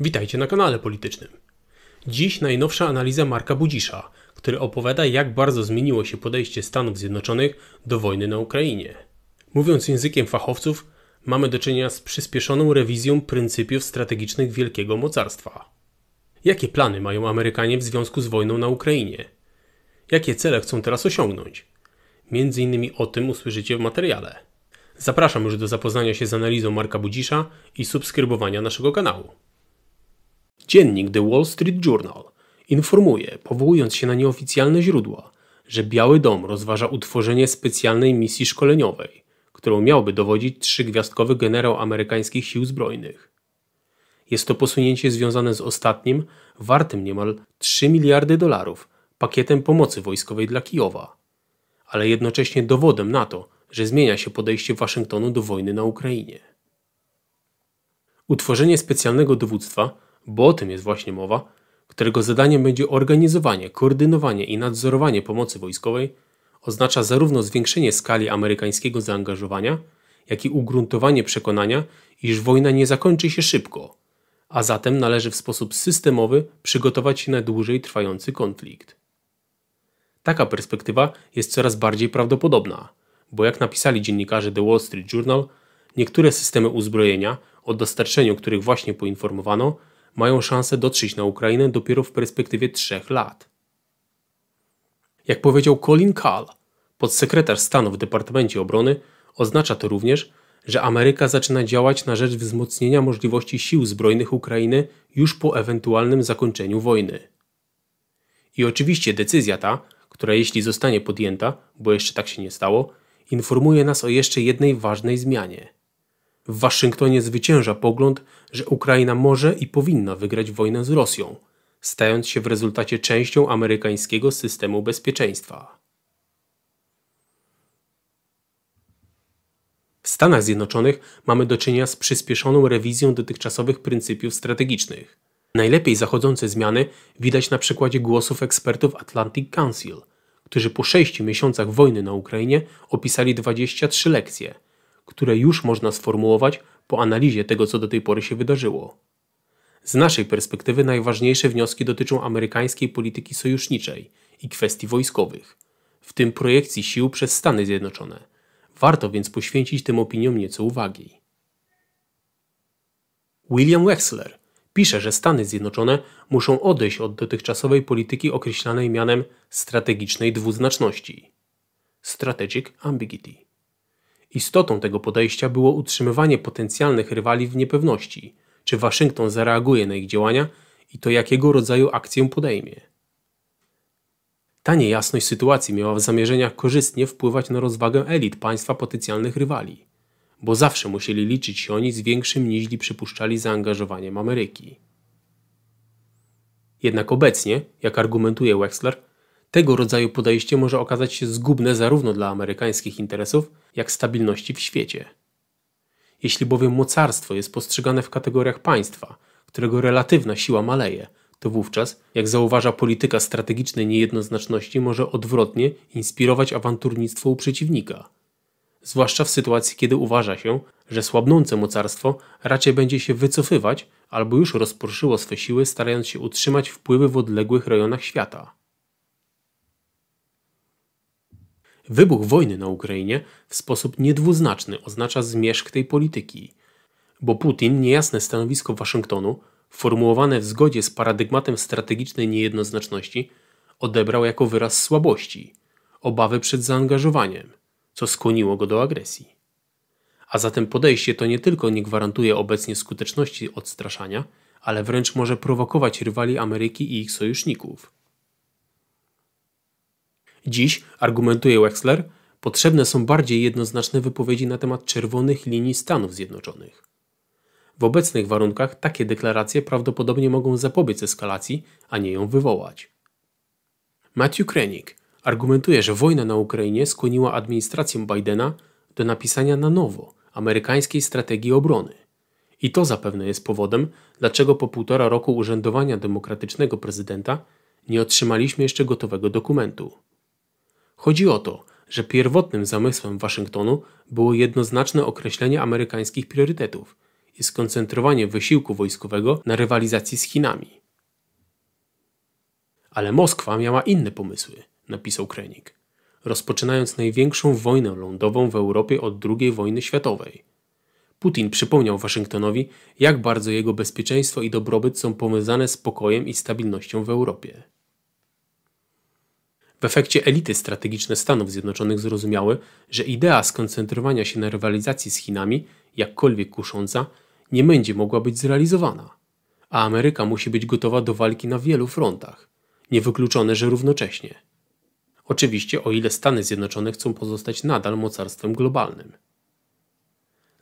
Witajcie na kanale politycznym. Dziś najnowsza analiza Marka Budzisza, który opowiada, jak bardzo zmieniło się podejście Stanów Zjednoczonych do wojny na Ukrainie. Mówiąc językiem fachowców, mamy do czynienia z przyspieszoną rewizją pryncypiów strategicznych wielkiego mocarstwa. Jakie plany mają Amerykanie w związku z wojną na Ukrainie? Jakie cele chcą teraz osiągnąć? Między innymi o tym usłyszycie w materiale. Zapraszam już do zapoznania się z analizą Marka Budzisza i subskrybowania naszego kanału. Dziennik The Wall Street Journal informuje, powołując się na nieoficjalne źródła, że Biały Dom rozważa utworzenie specjalnej misji szkoleniowej, którą miałby dowodzić trzygwiazdkowy generał amerykańskich sił zbrojnych. Jest to posunięcie związane z ostatnim, wartym niemal 3 miliardy dolarów, pakietem pomocy wojskowej dla Kijowa, ale jednocześnie dowodem na to, że zmienia się podejście Waszyngtonu do wojny na Ukrainie. Utworzenie specjalnego dowództwa bo o tym jest właśnie mowa, którego zadaniem będzie organizowanie, koordynowanie i nadzorowanie pomocy wojskowej, oznacza zarówno zwiększenie skali amerykańskiego zaangażowania, jak i ugruntowanie przekonania, iż wojna nie zakończy się szybko, a zatem należy w sposób systemowy przygotować się na dłużej trwający konflikt. Taka perspektywa jest coraz bardziej prawdopodobna, bo jak napisali dziennikarze The Wall Street Journal, niektóre systemy uzbrojenia, o dostarczeniu których właśnie poinformowano, mają szansę dotrzeć na Ukrainę dopiero w perspektywie trzech lat. Jak powiedział Colin Kahl, podsekretarz stanu w Departamencie Obrony, oznacza to również, że Ameryka zaczyna działać na rzecz wzmocnienia możliwości sił zbrojnych Ukrainy już po ewentualnym zakończeniu wojny. I oczywiście decyzja ta, która jeśli zostanie podjęta, bo jeszcze tak się nie stało, informuje nas o jeszcze jednej ważnej zmianie – w Waszyngtonie zwycięża pogląd, że Ukraina może i powinna wygrać wojnę z Rosją, stając się w rezultacie częścią amerykańskiego systemu bezpieczeństwa. W Stanach Zjednoczonych mamy do czynienia z przyspieszoną rewizją dotychczasowych pryncypiów strategicznych. Najlepiej zachodzące zmiany widać na przykładzie głosów ekspertów Atlantic Council, którzy po 6 miesiącach wojny na Ukrainie opisali 23 lekcje – które już można sformułować po analizie tego, co do tej pory się wydarzyło. Z naszej perspektywy najważniejsze wnioski dotyczą amerykańskiej polityki sojuszniczej i kwestii wojskowych, w tym projekcji sił przez Stany Zjednoczone. Warto więc poświęcić tym opiniom nieco uwagi. William Wexler pisze, że Stany Zjednoczone muszą odejść od dotychczasowej polityki określanej mianem strategicznej dwuznaczności strategic ambiguity Istotą tego podejścia było utrzymywanie potencjalnych rywali w niepewności, czy Waszyngton zareaguje na ich działania i to jakiego rodzaju akcję podejmie. Ta niejasność sytuacji miała w zamierzeniach korzystnie wpływać na rozwagę elit państwa potencjalnych rywali, bo zawsze musieli liczyć się oni z większym niż przypuszczali zaangażowaniem Ameryki. Jednak obecnie, jak argumentuje Wexler, tego rodzaju podejście może okazać się zgubne zarówno dla amerykańskich interesów, jak stabilności w świecie. Jeśli bowiem mocarstwo jest postrzegane w kategoriach państwa, którego relatywna siła maleje, to wówczas, jak zauważa polityka strategicznej niejednoznaczności, może odwrotnie inspirować awanturnictwo u przeciwnika. Zwłaszcza w sytuacji, kiedy uważa się, że słabnące mocarstwo raczej będzie się wycofywać albo już rozproszyło swe siły, starając się utrzymać wpływy w odległych rejonach świata. Wybuch wojny na Ukrainie w sposób niedwuznaczny oznacza zmierzch tej polityki, bo Putin niejasne stanowisko Waszyngtonu, formułowane w zgodzie z paradygmatem strategicznej niejednoznaczności, odebrał jako wyraz słabości, obawy przed zaangażowaniem, co skłoniło go do agresji. A zatem podejście to nie tylko nie gwarantuje obecnie skuteczności odstraszania, ale wręcz może prowokować rywali Ameryki i ich sojuszników – Dziś, argumentuje Wexler, potrzebne są bardziej jednoznaczne wypowiedzi na temat czerwonych linii Stanów Zjednoczonych. W obecnych warunkach takie deklaracje prawdopodobnie mogą zapobiec eskalacji, a nie ją wywołać. Matthew Krenik argumentuje, że wojna na Ukrainie skłoniła administrację Bidena do napisania na nowo amerykańskiej strategii obrony. I to zapewne jest powodem, dlaczego po półtora roku urzędowania demokratycznego prezydenta nie otrzymaliśmy jeszcze gotowego dokumentu. Chodzi o to, że pierwotnym zamysłem Waszyngtonu było jednoznaczne określenie amerykańskich priorytetów i skoncentrowanie wysiłku wojskowego na rywalizacji z Chinami. Ale Moskwa miała inne pomysły, napisał Krenik, rozpoczynając największą wojnę lądową w Europie od II wojny światowej. Putin przypomniał Waszyngtonowi, jak bardzo jego bezpieczeństwo i dobrobyt są powiązane z pokojem i stabilnością w Europie. W efekcie elity strategiczne Stanów Zjednoczonych zrozumiały, że idea skoncentrowania się na rywalizacji z Chinami, jakkolwiek kusząca, nie będzie mogła być zrealizowana. A Ameryka musi być gotowa do walki na wielu frontach, niewykluczone, że równocześnie. Oczywiście, o ile Stany Zjednoczone chcą pozostać nadal mocarstwem globalnym.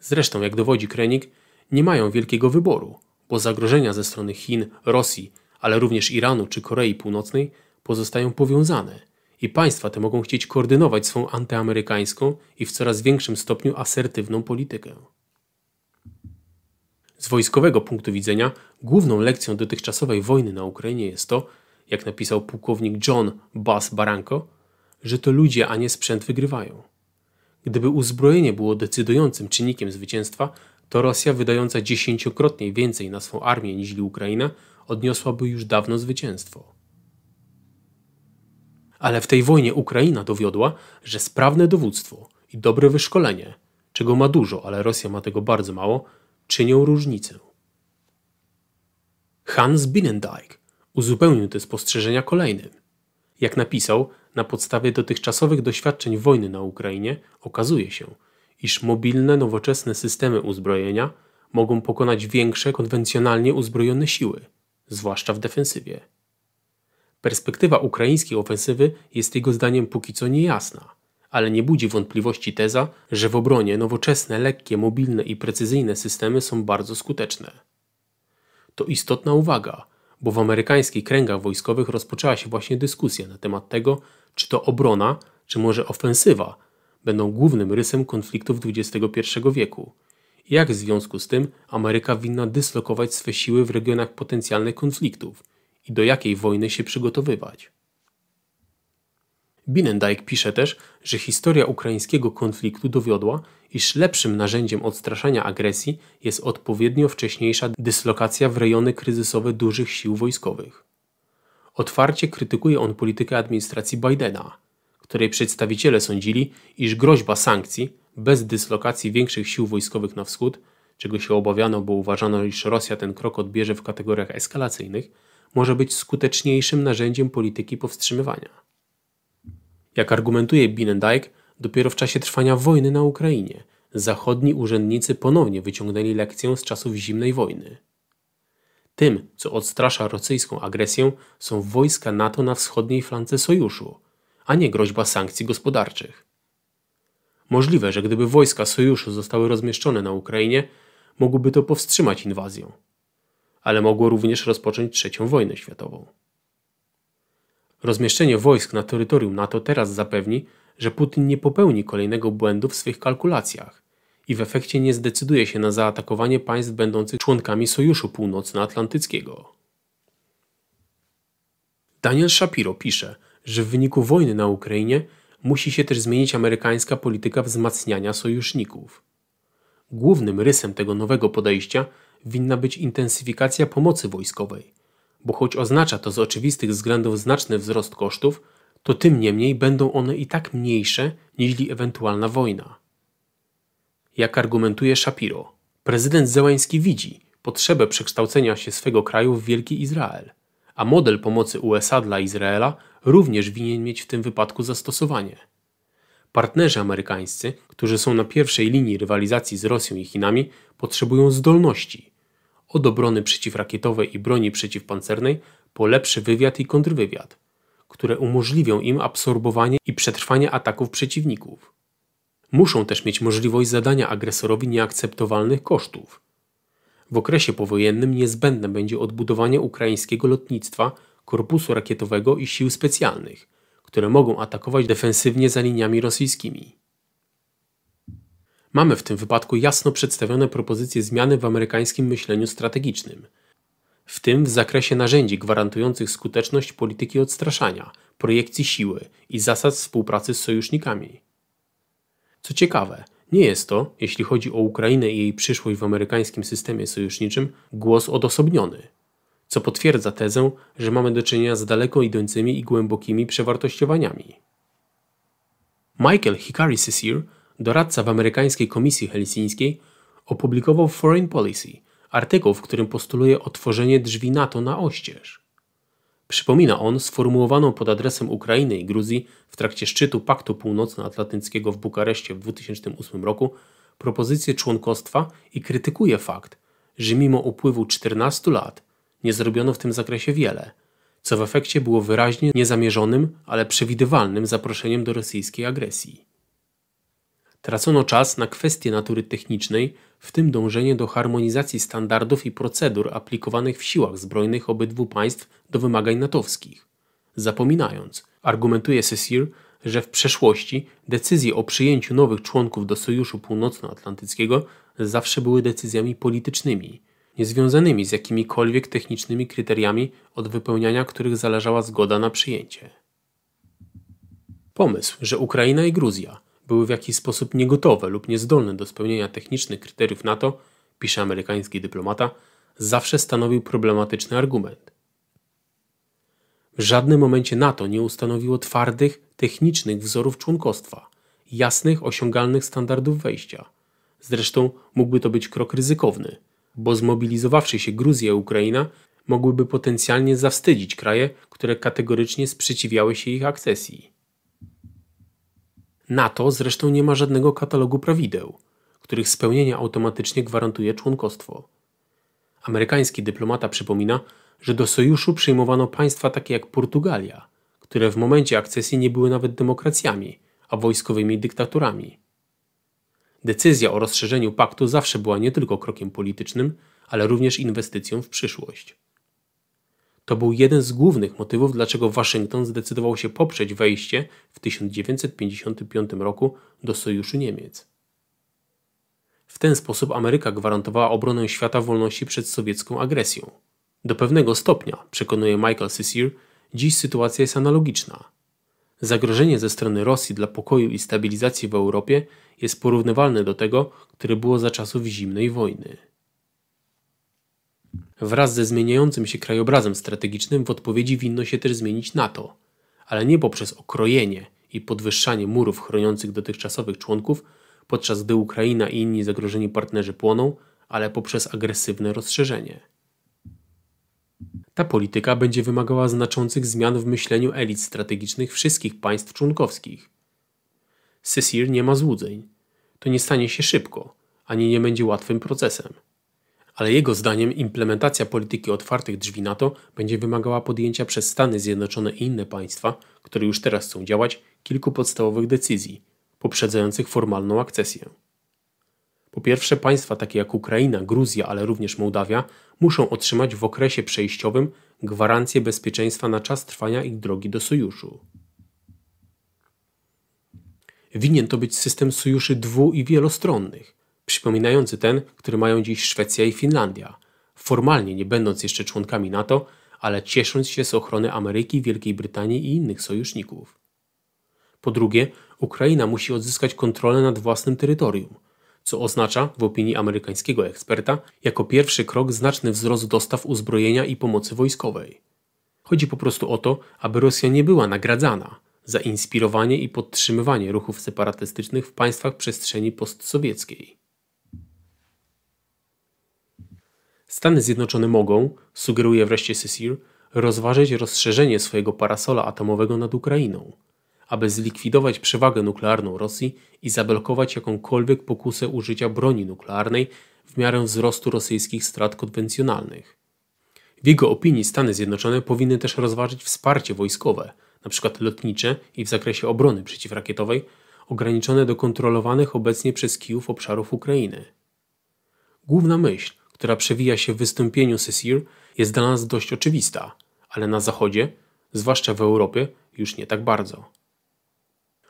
Zresztą, jak dowodzi Krenik, nie mają wielkiego wyboru, bo zagrożenia ze strony Chin, Rosji, ale również Iranu czy Korei Północnej pozostają powiązane i państwa te mogą chcieć koordynować swą antyamerykańską i w coraz większym stopniu asertywną politykę. Z wojskowego punktu widzenia główną lekcją dotychczasowej wojny na Ukrainie jest to, jak napisał pułkownik John Bass Baranko, że to ludzie, a nie sprzęt wygrywają. Gdyby uzbrojenie było decydującym czynnikiem zwycięstwa, to Rosja, wydająca dziesięciokrotnie więcej na swą armię niż Ukraina, odniosłaby już dawno zwycięstwo. Ale w tej wojnie Ukraina dowiodła, że sprawne dowództwo i dobre wyszkolenie, czego ma dużo, ale Rosja ma tego bardzo mało, czynią różnicę. Hans Binnendijk uzupełnił te spostrzeżenia kolejnym. Jak napisał, na podstawie dotychczasowych doświadczeń wojny na Ukrainie okazuje się, iż mobilne, nowoczesne systemy uzbrojenia mogą pokonać większe, konwencjonalnie uzbrojone siły, zwłaszcza w defensywie. Perspektywa ukraińskiej ofensywy jest jego zdaniem póki co niejasna, ale nie budzi wątpliwości teza, że w obronie nowoczesne, lekkie, mobilne i precyzyjne systemy są bardzo skuteczne. To istotna uwaga, bo w amerykańskich kręgach wojskowych rozpoczęła się właśnie dyskusja na temat tego, czy to obrona, czy może ofensywa będą głównym rysem konfliktów XXI wieku. Jak w związku z tym Ameryka winna dyslokować swe siły w regionach potencjalnych konfliktów – i do jakiej wojny się przygotowywać. Binendijk pisze też, że historia ukraińskiego konfliktu dowiodła, iż lepszym narzędziem odstraszania agresji jest odpowiednio wcześniejsza dyslokacja w rejony kryzysowe dużych sił wojskowych. Otwarcie krytykuje on politykę administracji Bidena, której przedstawiciele sądzili, iż groźba sankcji bez dyslokacji większych sił wojskowych na wschód, czego się obawiano, bo uważano, iż Rosja ten krok odbierze w kategoriach eskalacyjnych, może być skuteczniejszym narzędziem polityki powstrzymywania. Jak argumentuje Binendijk, dopiero w czasie trwania wojny na Ukrainie zachodni urzędnicy ponownie wyciągnęli lekcję z czasów zimnej wojny. Tym, co odstrasza rosyjską agresję, są wojska NATO na wschodniej flance sojuszu, a nie groźba sankcji gospodarczych. Możliwe, że gdyby wojska sojuszu zostały rozmieszczone na Ukrainie, mogłoby to powstrzymać inwazję ale mogło również rozpocząć III wojnę światową. Rozmieszczenie wojsk na terytorium NATO teraz zapewni, że Putin nie popełni kolejnego błędu w swych kalkulacjach i w efekcie nie zdecyduje się na zaatakowanie państw będących członkami Sojuszu Północnoatlantyckiego. Daniel Shapiro pisze, że w wyniku wojny na Ukrainie musi się też zmienić amerykańska polityka wzmacniania sojuszników. Głównym rysem tego nowego podejścia winna być intensyfikacja pomocy wojskowej, bo choć oznacza to z oczywistych względów znaczny wzrost kosztów, to tym niemniej będą one i tak mniejsze niż ewentualna wojna. Jak argumentuje Shapiro, prezydent Zełański widzi potrzebę przekształcenia się swego kraju w Wielki Izrael, a model pomocy USA dla Izraela również winien mieć w tym wypadku zastosowanie. Partnerzy amerykańscy, którzy są na pierwszej linii rywalizacji z Rosją i Chinami, potrzebują zdolności. Od obrony przeciwrakietowej i broni przeciwpancernej po lepszy wywiad i kontrwywiad, które umożliwią im absorbowanie i przetrwanie ataków przeciwników. Muszą też mieć możliwość zadania agresorowi nieakceptowalnych kosztów. W okresie powojennym niezbędne będzie odbudowanie ukraińskiego lotnictwa, korpusu rakietowego i sił specjalnych – które mogą atakować defensywnie za liniami rosyjskimi. Mamy w tym wypadku jasno przedstawione propozycje zmiany w amerykańskim myśleniu strategicznym, w tym w zakresie narzędzi gwarantujących skuteczność polityki odstraszania, projekcji siły i zasad współpracy z sojusznikami. Co ciekawe, nie jest to, jeśli chodzi o Ukrainę i jej przyszłość w amerykańskim systemie sojuszniczym, głos odosobniony – co potwierdza tezę, że mamy do czynienia z daleko idącymi i głębokimi przewartościowaniami. Michael Hikari Sisir, doradca w amerykańskiej komisji helsińskiej, opublikował Foreign Policy, artykuł, w którym postuluje otworzenie drzwi NATO na oścież. Przypomina on sformułowaną pod adresem Ukrainy i Gruzji w trakcie szczytu Paktu Północnoatlantyckiego w Bukareszcie w 2008 roku propozycję członkostwa i krytykuje fakt, że mimo upływu 14 lat nie zrobiono w tym zakresie wiele, co w efekcie było wyraźnie niezamierzonym, ale przewidywalnym zaproszeniem do rosyjskiej agresji. Tracono czas na kwestie natury technicznej, w tym dążenie do harmonizacji standardów i procedur aplikowanych w siłach zbrojnych obydwu państw do wymagań natowskich. Zapominając, argumentuje Cecil, że w przeszłości decyzje o przyjęciu nowych członków do Sojuszu Północnoatlantyckiego zawsze były decyzjami politycznymi, niezwiązanymi z jakimikolwiek technicznymi kryteriami, od wypełniania których zależała zgoda na przyjęcie. Pomysł, że Ukraina i Gruzja były w jakiś sposób niegotowe lub niezdolne do spełnienia technicznych kryteriów NATO, pisze amerykański dyplomata, zawsze stanowił problematyczny argument. W żadnym momencie NATO nie ustanowiło twardych, technicznych wzorów członkostwa, jasnych, osiągalnych standardów wejścia. Zresztą mógłby to być krok ryzykowny – bo zmobilizowawszy się Gruzja i Ukraina mogłyby potencjalnie zawstydzić kraje, które kategorycznie sprzeciwiały się ich akcesji. NATO zresztą nie ma żadnego katalogu prawideł, których spełnienie automatycznie gwarantuje członkostwo. Amerykański dyplomata przypomina, że do sojuszu przyjmowano państwa takie jak Portugalia, które w momencie akcesji nie były nawet demokracjami, a wojskowymi dyktaturami. Decyzja o rozszerzeniu paktu zawsze była nie tylko krokiem politycznym, ale również inwestycją w przyszłość. To był jeden z głównych motywów, dlaczego Waszyngton zdecydował się poprzeć wejście w 1955 roku do Sojuszu Niemiec. W ten sposób Ameryka gwarantowała obronę świata wolności przed sowiecką agresją. Do pewnego stopnia, przekonuje Michael Cicir, dziś sytuacja jest analogiczna – Zagrożenie ze strony Rosji dla pokoju i stabilizacji w Europie jest porównywalne do tego, które było za czasów zimnej wojny. Wraz ze zmieniającym się krajobrazem strategicznym w odpowiedzi winno się też zmienić NATO, ale nie poprzez okrojenie i podwyższanie murów chroniących dotychczasowych członków, podczas gdy Ukraina i inni zagrożeni partnerzy płoną, ale poprzez agresywne rozszerzenie. Ta polityka będzie wymagała znaczących zmian w myśleniu elit strategicznych wszystkich państw członkowskich. Cecil nie ma złudzeń. To nie stanie się szybko, ani nie będzie łatwym procesem. Ale jego zdaniem implementacja polityki otwartych drzwi NATO będzie wymagała podjęcia przez Stany Zjednoczone i inne państwa, które już teraz chcą działać, kilku podstawowych decyzji, poprzedzających formalną akcesję. Po pierwsze, państwa takie jak Ukraina, Gruzja, ale również Mołdawia muszą otrzymać w okresie przejściowym gwarancję bezpieczeństwa na czas trwania ich drogi do sojuszu. Winien to być system sojuszy dwu- i wielostronnych, przypominający ten, który mają dziś Szwecja i Finlandia, formalnie nie będąc jeszcze członkami NATO, ale ciesząc się z ochrony Ameryki, Wielkiej Brytanii i innych sojuszników. Po drugie, Ukraina musi odzyskać kontrolę nad własnym terytorium – co oznacza, w opinii amerykańskiego eksperta, jako pierwszy krok znaczny wzrost dostaw uzbrojenia i pomocy wojskowej. Chodzi po prostu o to, aby Rosja nie była nagradzana za inspirowanie i podtrzymywanie ruchów separatystycznych w państwach przestrzeni postsowieckiej. Stany Zjednoczone mogą, sugeruje wreszcie Cecil, rozważyć rozszerzenie swojego parasola atomowego nad Ukrainą – aby zlikwidować przewagę nuklearną Rosji i zablokować jakąkolwiek pokusę użycia broni nuklearnej w miarę wzrostu rosyjskich strat konwencjonalnych. W jego opinii Stany Zjednoczone powinny też rozważyć wsparcie wojskowe, np. lotnicze i w zakresie obrony przeciwrakietowej, ograniczone do kontrolowanych obecnie przez Kijów obszarów Ukrainy. Główna myśl, która przewija się w wystąpieniu Cecil, jest dla nas dość oczywista, ale na Zachodzie, zwłaszcza w Europie, już nie tak bardzo.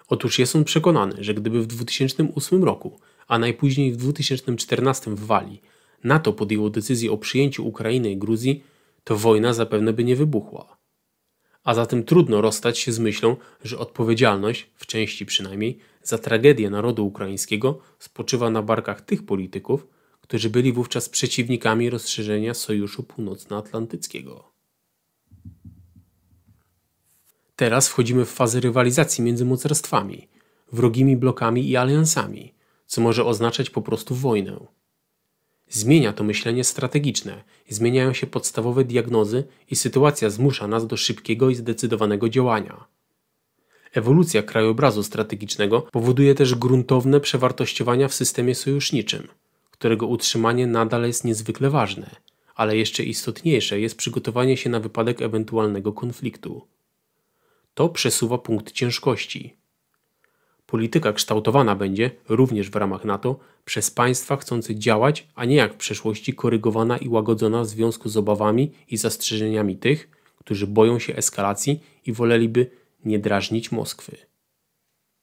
Otóż jest on przekonany, że gdyby w 2008 roku, a najpóźniej w 2014 w Walii, NATO podjęło decyzję o przyjęciu Ukrainy i Gruzji, to wojna zapewne by nie wybuchła. A zatem trudno rozstać się z myślą, że odpowiedzialność, w części przynajmniej, za tragedię narodu ukraińskiego spoczywa na barkach tych polityków, którzy byli wówczas przeciwnikami rozszerzenia Sojuszu Północnoatlantyckiego. Teraz wchodzimy w fazę rywalizacji między mocarstwami, wrogimi blokami i aliansami, co może oznaczać po prostu wojnę. Zmienia to myślenie strategiczne, zmieniają się podstawowe diagnozy i sytuacja zmusza nas do szybkiego i zdecydowanego działania. Ewolucja krajobrazu strategicznego powoduje też gruntowne przewartościowania w systemie sojuszniczym, którego utrzymanie nadal jest niezwykle ważne, ale jeszcze istotniejsze jest przygotowanie się na wypadek ewentualnego konfliktu to przesuwa punkt ciężkości. Polityka kształtowana będzie, również w ramach NATO, przez państwa chcące działać, a nie jak w przeszłości korygowana i łagodzona w związku z obawami i zastrzeżeniami tych, którzy boją się eskalacji i woleliby nie drażnić Moskwy.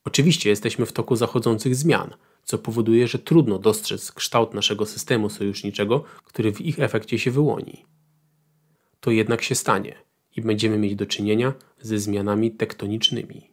Oczywiście jesteśmy w toku zachodzących zmian, co powoduje, że trudno dostrzec kształt naszego systemu sojuszniczego, który w ich efekcie się wyłoni. To jednak się stanie i będziemy mieć do czynienia ze zmianami tektonicznymi.